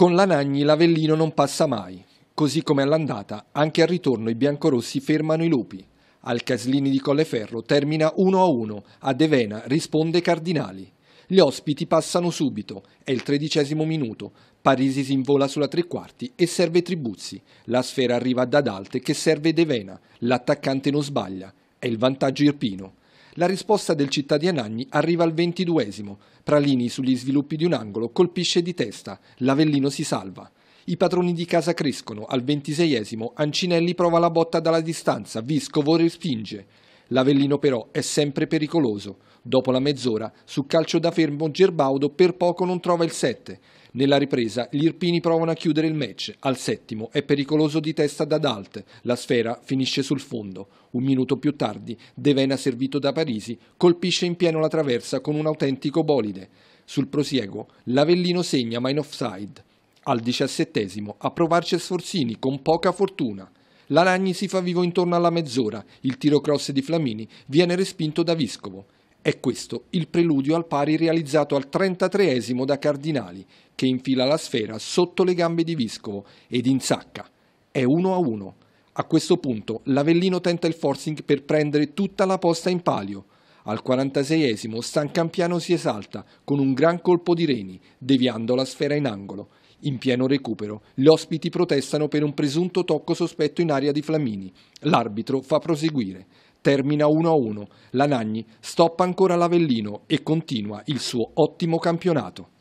Con l'Anagni l'Avellino non passa mai, così come all'andata, anche al ritorno i biancorossi fermano i lupi. Al Caslini di Colleferro termina 1 a 1, a Devena risponde Cardinali. Gli ospiti passano subito, è il tredicesimo minuto, Parisi si invola sulla tre quarti e serve Tribuzzi. La sfera arriva ad Adalte che serve Devena, l'attaccante non sbaglia, è il vantaggio irpino. La risposta del città di Anagni arriva al ventiduesimo. Pralini sugli sviluppi di un angolo colpisce di testa. L'Avellino si salva. I padroni di casa crescono. Al ventiseiesimo Ancinelli prova la botta dalla distanza. Vescovo respinge. L'Avellino però è sempre pericoloso. Dopo la mezz'ora, su calcio da fermo, Gerbaudo per poco non trova il 7. Nella ripresa gli Irpini provano a chiudere il match. Al settimo è pericoloso di testa da Dalt. La sfera finisce sul fondo. Un minuto più tardi De Vena, servito da Parisi colpisce in pieno la traversa con un autentico bolide. Sul prosieguo l'Avellino segna ma in offside. Al diciassettesimo a provarci Sforzini con poca fortuna. L'Aragni si fa vivo intorno alla mezz'ora, il tiro cross di Flamini viene respinto da Viscovo. È questo il preludio al pari realizzato al 33esimo da Cardinali, che infila la sfera sotto le gambe di Viscovo ed insacca. È 1 a 1. A questo punto l'Avellino tenta il forcing per prendere tutta la posta in palio. Al 46esimo Stancampiano si esalta con un gran colpo di Reni, deviando la sfera in angolo in pieno recupero. Gli ospiti protestano per un presunto tocco sospetto in aria di Flamini. L'arbitro fa proseguire. Termina 1-1. La Nagni stoppa ancora l'Avellino e continua il suo ottimo campionato.